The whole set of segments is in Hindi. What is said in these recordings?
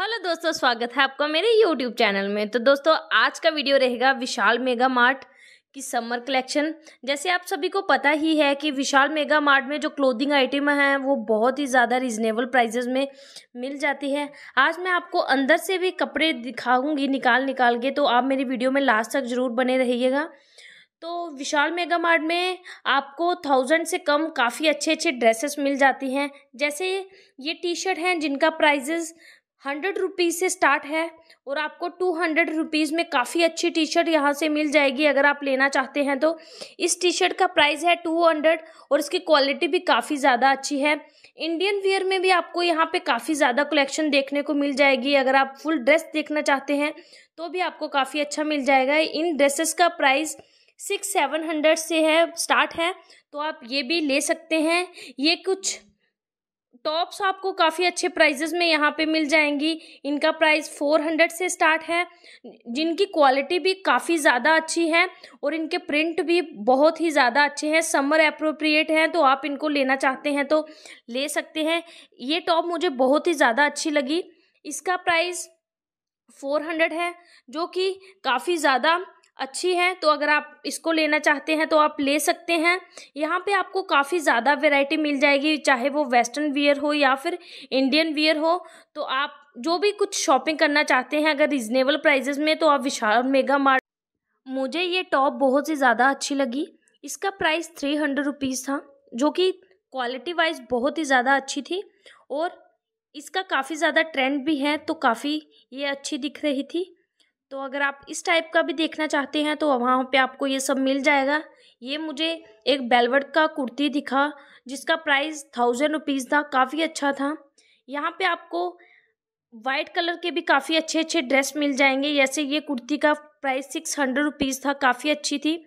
हेलो दोस्तों स्वागत है आपका मेरे यूट्यूब चैनल में तो दोस्तों आज का वीडियो रहेगा विशाल मेगा मार्ट की समर कलेक्शन जैसे आप सभी को पता ही है कि विशाल मेगा मार्ट में जो क्लोथिंग आइटम हैं वो बहुत ही ज़्यादा रिजनेबल प्राइजेज में मिल जाती है आज मैं आपको अंदर से भी कपड़े दिखाऊँगी निकाल निकाल के तो आप मेरी वीडियो में लास्ट तक ज़रूर बने रहिएगा तो विशाल मेगा मार्ट में आपको थाउजेंड से कम काफ़ी अच्छे अच्छे ड्रेसेस मिल जाती हैं जैसे ये टी शर्ट हैं जिनका प्राइजेज़ हंड्रेड रुपीज़ से स्टार्ट है और आपको टू हंड्रेड रुपीज़ में काफ़ी अच्छी टी शर्ट यहाँ से मिल जाएगी अगर आप लेना चाहते हैं तो इस टी शर्ट का प्राइस है टू हंड्रेड और इसकी क्वालिटी भी काफ़ी ज़्यादा अच्छी है इंडियन वियर में भी आपको यहाँ पे काफ़ी ज़्यादा कलेक्शन देखने को मिल जाएगी अगर आप फुल ड्रेस देखना चाहते हैं तो भी आपको काफ़ी अच्छा मिल जाएगा इन ड्रेसेस का प्राइस सिक्स सेवन हंड्रेड से है स्टार्ट है तो आप ये भी ले सकते हैं ये कुछ टॉप्स आपको काफ़ी अच्छे प्राइजेज़ में यहाँ पे मिल जाएंगी इनका प्राइस 400 से स्टार्ट है जिनकी क्वालिटी भी काफ़ी ज़्यादा अच्छी है और इनके प्रिंट भी बहुत ही ज़्यादा अच्छे हैं समर अप्रोप्रिएट हैं तो आप इनको लेना चाहते हैं तो ले सकते हैं ये टॉप मुझे बहुत ही ज़्यादा अच्छी लगी इसका प्राइस 400 है जो कि काफ़ी ज़्यादा अच्छी है तो अगर आप इसको लेना चाहते हैं तो आप ले सकते हैं यहाँ पे आपको काफ़ी ज़्यादा वैरायटी मिल जाएगी चाहे वो वेस्टर्न वियर हो या फिर इंडियन वियर हो तो आप जो भी कुछ शॉपिंग करना चाहते हैं अगर रिजनेबल प्राइजेज़ में तो आप विशाल मेगा मार्ट मुझे ये टॉप बहुत ही ज़्यादा अच्छी लगी इसका प्राइस थ्री हंड्रेड रुपीज़ था जो कि क्वालिटी वाइज बहुत ही ज़्यादा अच्छी थी और इसका काफ़ी ज़्यादा ट्रेंड भी है तो काफ़ी ये अच्छी दिख रही थी तो अगर आप इस टाइप का भी देखना चाहते हैं तो वहाँ पे आपको ये सब मिल जाएगा ये मुझे एक बेलवर्ड का कुर्ती दिखा जिसका प्राइस थाउजेंड रुपीज़ था काफ़ी अच्छा था यहाँ पे आपको वाइट कलर के भी काफ़ी अच्छे अच्छे ड्रेस मिल जाएंगे जैसे ये कुर्ती का प्राइस सिक्स हंड्रेड रुपीज़ था काफ़ी अच्छी थी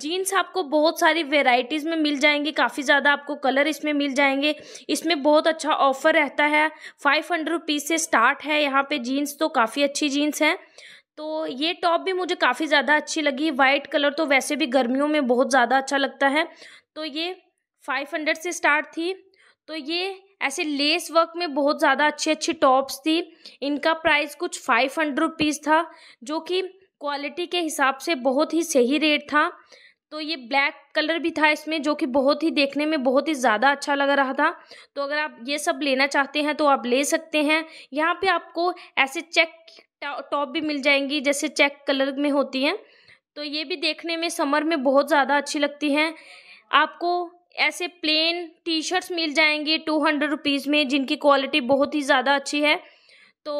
जीन्स आपको बहुत सारी वेराइटीज़ में मिल जाएंगी काफ़ी ज़्यादा आपको कलर इसमें मिल जाएंगे इसमें बहुत अच्छा ऑफ़र रहता है फाइव हंड्रेड रुपीज़ से स्टार्ट है यहाँ पे जीन्स तो काफ़ी अच्छी जीन्स हैं तो ये टॉप भी मुझे काफ़ी ज़्यादा अच्छी लगी वाइट कलर तो वैसे भी गर्मियों में बहुत ज़्यादा अच्छा लगता है तो ये फाइव हंड्रेड से स्टार्ट थी तो ये ऐसे लेस वर्क में बहुत ज़्यादा अच्छी अच्छी टॉप्स थी इनका प्राइस कुछ फाइव हंड्रेड रुपीज़ था जो कि क्वालिटी के हिसाब से बहुत ही सही रेट था तो ये ब्लैक कलर भी था इसमें जो कि बहुत ही देखने में बहुत ही ज़्यादा अच्छा लग रहा था तो अगर आप ये सब लेना चाहते हैं तो आप ले सकते हैं यहाँ पे आपको ऐसे चेक टॉप भी मिल जाएंगी जैसे चेक कलर में होती हैं तो ये भी देखने में समर में बहुत ज़्यादा अच्छी लगती हैं आपको ऐसे प्लेन टी शर्ट्स मिल जाएंगी टू हंड्रेड रुपीज़ में जिनकी क्वालिटी बहुत ही ज़्यादा अच्छी है तो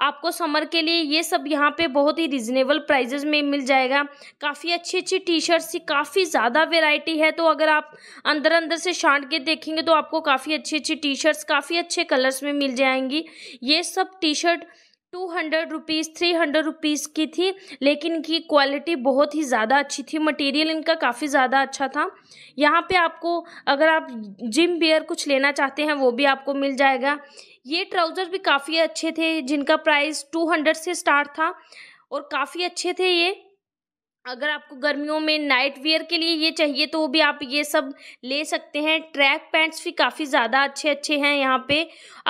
आपको समर के लिए ये सब यहाँ पे बहुत ही रिजनेबल प्राइजेज़ में मिल जाएगा काफ़ी अच्छी अच्छी टी शर्ट्स की काफ़ी ज़्यादा वेराइटी है तो अगर आप अंदर अंदर से छांट के देखेंगे तो आपको काफ़ी अच्छी अच्छी टी शर्ट्स काफ़ी अच्छे कलर्स में मिल जाएंगी ये सब T shirt two hundred rupees three hundred rupees की थी लेकिन इनकी क्वालिटी बहुत ही ज़्यादा अच्छी थी मटेरियल इनका काफ़ी ज़्यादा अच्छा था यहाँ पे आपको अगर आप जिम बियर कुछ लेना चाहते हैं वो भी आपको मिल जाएगा ये ट्राउज़र भी काफ़ी अच्छे थे जिनका प्राइस टू हंड्रेड से स्टार्ट था और काफ़ी अच्छे थे ये अगर आपको गर्मियों में नाइट वेयर के लिए ये चाहिए तो भी आप ये सब ले सकते हैं ट्रैक पैंट्स भी काफ़ी ज़्यादा अच्छे अच्छे हैं यहाँ पे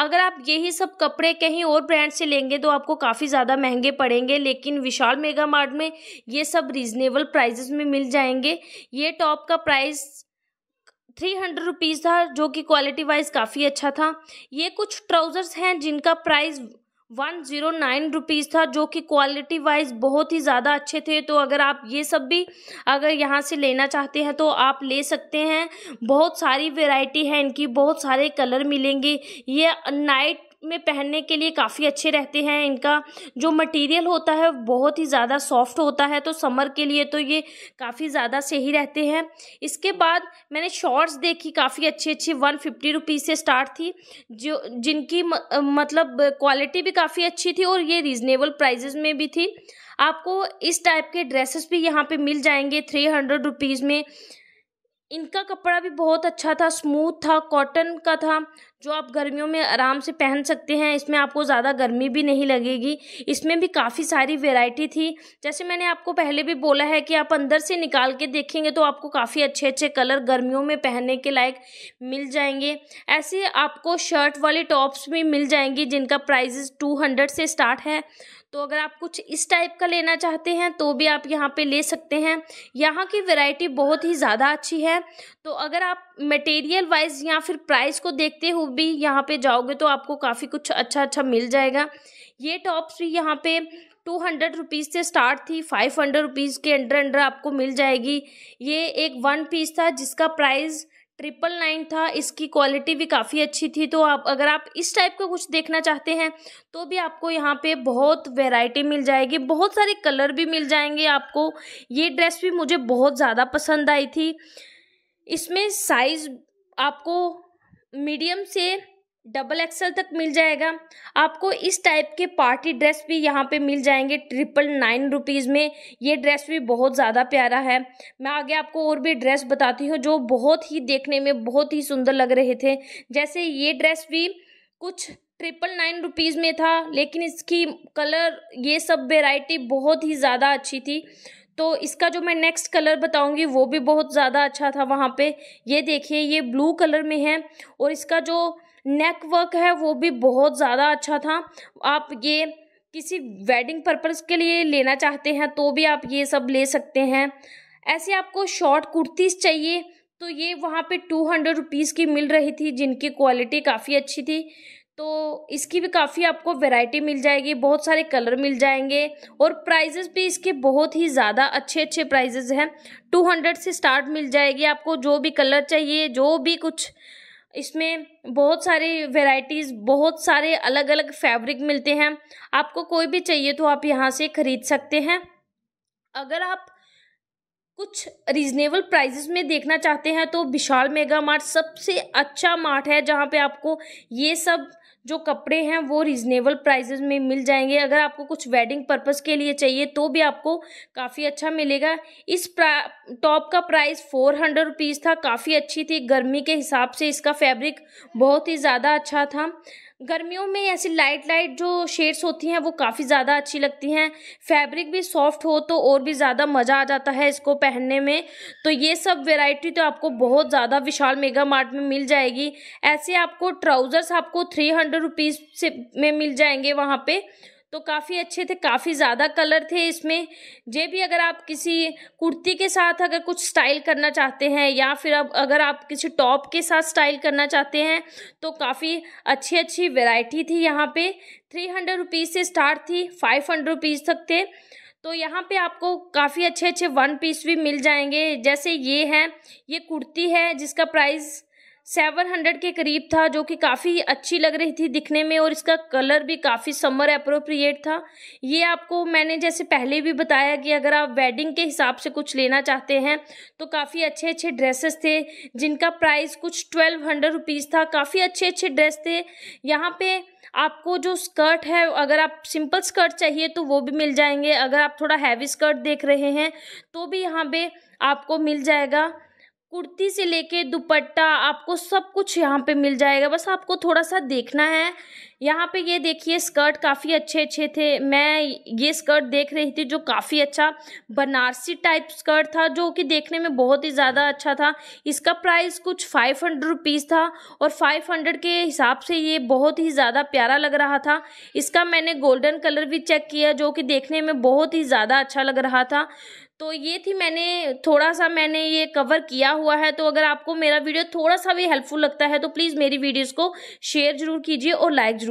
अगर आप यही सब कपड़े कहीं और ब्रांड से लेंगे तो आपको काफ़ी ज़्यादा महंगे पड़ेंगे लेकिन विशाल मेगा मार्ट में ये सब रीज़नेबल प्राइजेस में मिल जाएंगे ये टॉप का प्राइस थ्री हंड्रेड रुपीज़ था जो कि क्वालिटी वाइज काफ़ी अच्छा था ये कुछ ट्राउज़र्स हैं जिनका price one zero nine rupees था जो कि क्वालिटी वाइज बहुत ही ज़्यादा अच्छे थे तो अगर आप ये सब भी अगर यहाँ से लेना चाहते हैं तो आप ले सकते हैं बहुत सारी वेराइटी है इनकी बहुत सारे कलर मिलेंगे ये नाइट में पहनने के लिए काफ़ी अच्छे रहते हैं इनका जो मटेरियल होता है बहुत ही ज़्यादा सॉफ्ट होता है तो समर के लिए तो ये काफ़ी ज़्यादा सही रहते हैं इसके बाद मैंने शॉर्ट्स देखी काफ़ी अच्छी अच्छी वन फिफ्टी रुपीज़ से स्टार्ट थी जो जिनकी म, मतलब क्वालिटी भी काफ़ी अच्छी थी और ये रीज़नेबल प्राइजेज़ में भी थी आपको इस टाइप के ड्रेसेस भी यहाँ पर मिल जाएंगे थ्री हंड्रेड रुपीज़ में इनका कपड़ा भी बहुत अच्छा था स्मूथ था कॉटन का था जो आप गर्मियों में आराम से पहन सकते हैं इसमें आपको ज़्यादा गर्मी भी नहीं लगेगी इसमें भी काफ़ी सारी वैरायटी थी जैसे मैंने आपको पहले भी बोला है कि आप अंदर से निकाल के देखेंगे तो आपको काफ़ी अच्छे अच्छे कलर गर्मियों में पहनने के लायक मिल जाएंगे ऐसे आपको शर्ट वाले टॉप्स भी मिल जाएंगी जिनका प्राइजेस टू हंड्रेड से स्टार्ट है तो अगर आप कुछ इस टाइप का लेना चाहते हैं तो भी आप यहाँ पे ले सकते हैं यहाँ की वैरायटी बहुत ही ज़्यादा अच्छी है तो अगर आप मटेरियल वाइज या फिर प्राइस को देखते हुए भी यहाँ पे जाओगे तो आपको काफ़ी कुछ अच्छा अच्छा मिल जाएगा ये टॉप्स भी यहाँ पे टू हंड्रेड रुपीज़ से स्टार्ट थी फाइव हंड्रेड रुपीज़ के अंडर अंडर आपको मिल जाएगी ये एक वन पीस था जिसका प्राइज़ ट्रिपल नाइन था इसकी क्वालिटी भी काफ़ी अच्छी थी तो आप अगर आप इस टाइप का कुछ देखना चाहते हैं तो भी आपको यहाँ पे बहुत वैरायटी मिल जाएगी बहुत सारे कलर भी मिल जाएंगे आपको ये ड्रेस भी मुझे बहुत ज़्यादा पसंद आई थी इसमें साइज़ आपको मीडियम से डबल एक्सल तक मिल जाएगा आपको इस टाइप के पार्टी ड्रेस भी यहाँ पे मिल जाएंगे ट्रिपल नाइन रुपीज़ में ये ड्रेस भी बहुत ज़्यादा प्यारा है मैं आगे आपको और भी ड्रेस बताती हूँ जो बहुत ही देखने में बहुत ही सुंदर लग रहे थे जैसे ये ड्रेस भी कुछ ट्रिपल नाइन रुपीज़ में था लेकिन इसकी कलर ये सब वेराइटी बहुत ही ज़्यादा अच्छी थी तो इसका जो मैं नेक्स्ट कलर बताऊंगी वो भी बहुत ज़्यादा अच्छा था वहाँ पे ये देखिए ये ब्लू कलर में है और इसका जो नेकवर्क है वो भी बहुत ज़्यादा अच्छा था आप ये किसी वेडिंग पर्पज़ के लिए लेना चाहते हैं तो भी आप ये सब ले सकते हैं ऐसे आपको शॉर्ट कुर्तीज़ चाहिए तो ये वहाँ पे टू हंड्रेड रुपीज़ की मिल रही थी जिनकी क्वालिटी काफ़ी अच्छी थी तो इसकी भी काफ़ी आपको वैरायटी मिल जाएगी बहुत सारे कलर मिल जाएंगे और प्राइजेस भी इसके बहुत ही ज़्यादा अच्छे अच्छे प्राइजेस हैं टू हंड्रेड से स्टार्ट मिल जाएगी आपको जो भी कलर चाहिए जो भी कुछ इसमें बहुत सारी वेराइटीज़ बहुत सारे अलग अलग फैब्रिक मिलते हैं आपको कोई भी चाहिए तो आप यहाँ से ख़रीद सकते हैं अगर आप कुछ रीजनेबल प्राइजेस में देखना चाहते हैं तो विशाल मेगा मार्ट सबसे अच्छा मार्ट है जहाँ पे आपको ये सब जो कपड़े हैं वो रिजनेबल प्राइजेज में मिल जाएंगे अगर आपको कुछ वेडिंग पर्पज़ के लिए चाहिए तो भी आपको काफ़ी अच्छा मिलेगा इस टॉप का प्राइस फोर हंड्रेड रुपीज़ था काफ़ी अच्छी थी गर्मी के हिसाब से इसका फैब्रिक बहुत ही ज़्यादा अच्छा था गर्मियों में ऐसी लाइट लाइट जो शेड्स होती हैं वो काफ़ी ज़्यादा अच्छी लगती हैं फैब्रिक भी सॉफ्ट हो तो और भी ज़्यादा मज़ा आ जाता है इसको पहनने में तो ये सब वेराइटी तो आपको बहुत ज़्यादा विशाल मेगा मार्ट में मिल जाएगी ऐसे आपको ट्राउज़र्स आपको थ्री हंड्रेड रुपीज़ से में मिल जाएंगे वहाँ पर तो काफ़ी अच्छे थे काफ़ी ज़्यादा कलर थे इसमें जे भी अगर आप किसी कुर्ती के साथ अगर कुछ स्टाइल करना चाहते हैं या फिर अब अगर आप किसी टॉप के साथ स्टाइल करना चाहते हैं तो काफ़ी अच्छी अच्छी वैरायटी थी यहाँ पे थ्री हंड्रेड रुपीज़ से स्टार्ट थी फाइव हंड्रेड रुपीज़ तक थे तो यहाँ पे आपको काफ़ी अच्छे अच्छे वन पीस भी मिल जाएंगे जैसे ये हैं ये कुर्ती है जिसका प्राइस सेवन हंड्रेड के करीब था जो कि काफ़ी अच्छी लग रही थी दिखने में और इसका कलर भी काफ़ी समर अप्रोप्रिएट था ये आपको मैंने जैसे पहले भी बताया कि अगर आप वेडिंग के हिसाब से कुछ लेना चाहते हैं तो काफ़ी अच्छे अच्छे ड्रेसेस थे जिनका प्राइस कुछ ट्वेल्व हंड्रेड रुपीज़ था काफ़ी अच्छे अच्छे ड्रेस थे यहाँ पे आपको जो स्कर्ट है अगर आप सिंपल स्कर्ट चाहिए तो वो भी मिल जाएंगे अगर आप थोड़ा हैवी स्कर्ट देख रहे हैं तो भी यहाँ पर आपको मिल जाएगा कुर्ती से लेके दुपट्टा आपको सब कुछ यहाँ पे मिल जाएगा बस आपको थोड़ा सा देखना है यहाँ पे ये देखिए स्कर्ट काफ़ी अच्छे अच्छे थे मैं ये स्कर्ट देख रही थी जो काफ़ी अच्छा बनारसी टाइप स्कर्ट था जो कि देखने में बहुत ही ज़्यादा अच्छा था इसका प्राइस कुछ फाइव हंड्रेड रुपीज़ था और फाइव हंड्रेड के हिसाब से ये बहुत ही ज़्यादा प्यारा लग रहा था इसका मैंने गोल्डन कलर भी चेक किया जो कि देखने में बहुत ही ज़्यादा अच्छा लग रहा था तो ये थी मैंने थोड़ा सा मैंने ये कवर किया हुआ है तो अगर आपको मेरा वीडियो थोड़ा सा भी हेल्पफुल लगता है तो प्लीज़ मेरी वीडियोज़ को शेयर ज़रूर कीजिए और लाइक ज़रूर